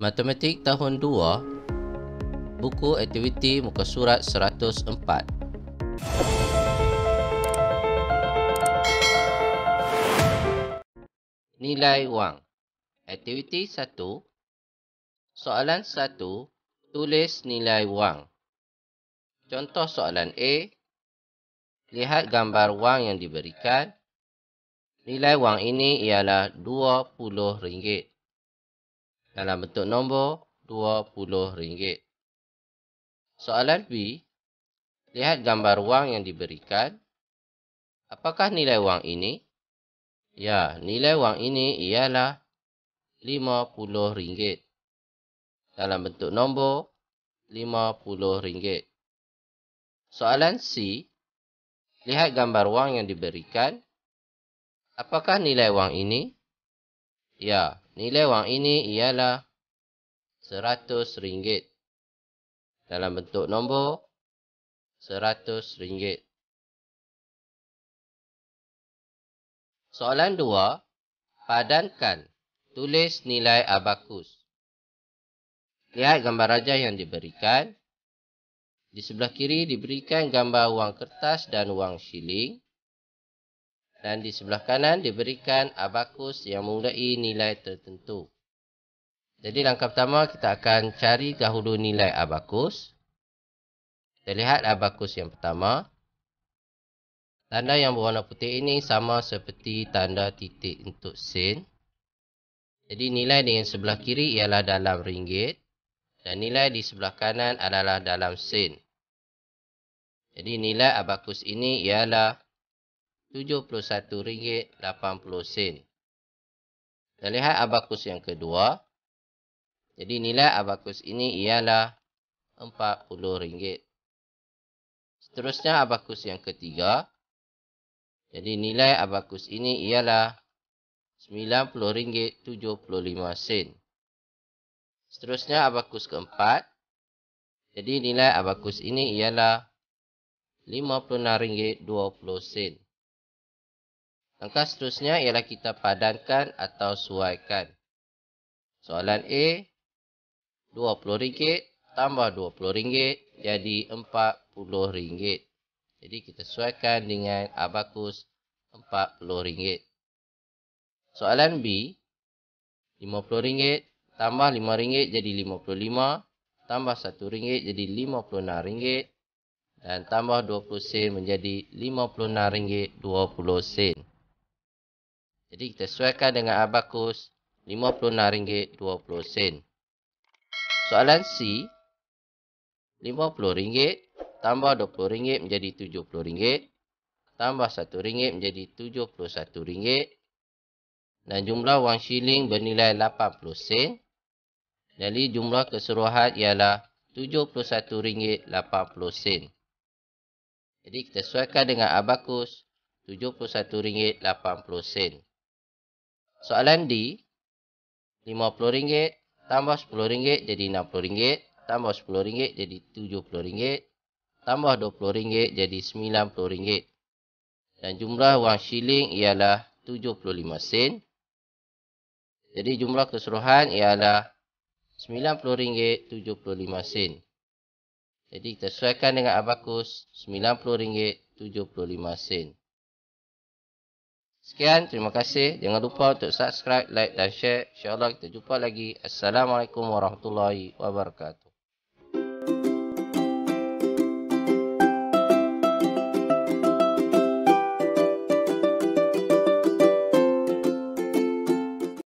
Matematik tahun 2 Buku aktiviti muka surat 104 Nilai wang Aktiviti 1 Soalan 1 Tulis nilai wang Contoh soalan A Lihat gambar wang yang diberikan Nilai wang ini ialah RM20 dalam bentuk nombor RM20. Soalan B. Lihat gambar wang yang diberikan. Apakah nilai wang ini? Ya, nilai wang ini ialah RM50. Dalam bentuk nombor RM50. Soalan C. Lihat gambar wang yang diberikan. Apakah nilai wang ini? Ya, Nilai wang ini ialah RM100 dalam bentuk nombor RM100. Soalan 2. Padankan. Tulis nilai abakus. Lihat gambar raja yang diberikan. Di sebelah kiri diberikan gambar wang kertas dan wang shilling dan di sebelah kanan diberikan abakus yang mempunyai nilai tertentu. Jadi langkah pertama kita akan cari dahulu nilai abakus. Kita lihat abakus yang pertama. Tanda yang berwarna putih ini sama seperti tanda titik untuk sin. Jadi nilai dengan sebelah kiri ialah dalam ringgit. Dan nilai di sebelah kanan adalah dalam sin. Jadi nilai abakus ini ialah 0.1. RM71.80. Kita lihat abakus yang kedua. Jadi nilai abakus ini ialah RM40. Seterusnya abakus yang ketiga. Jadi nilai abakus ini ialah RM90.75. Seterusnya abakus keempat. Jadi nilai abakus ini ialah RM56.20. Langkah seterusnya ialah kita padankan atau suaikan. Soalan A, RM20 tambah RM20 jadi RM40. Jadi kita suaikan dengan abakus RM40. Soalan B, RM50 tambah RM5 jadi RM55. Tambah RM1 jadi RM56. Dan tambah 20 sen menjadi RM56.20. Jadi kita sesuaikan dengan abacus RM56.20. Soalan C RM50 tambah RM20 menjadi RM70. Tambah RM1 menjadi RM71. Dan jumlah wang shilling bernilai 80 sen. Jadi jumlah keseluruhan ialah RM71.80. Jadi kita sesuaikan dengan abacus RM71.80 soalan D, RM50 tambah RM10 jadi RM60, tambah RM10 jadi RM70, tambah RM20 jadi RM90. Dan jumlah wang shilling ialah 75 sen. Jadi jumlah keseluruhan ialah RM90.75. Jadi kita sesuaikan dengan abakus RM90.75. Sekian, terima kasih. Jangan lupa untuk subscribe, like dan share. InsyaAllah kita jumpa lagi. Assalamualaikum warahmatullahi wabarakatuh.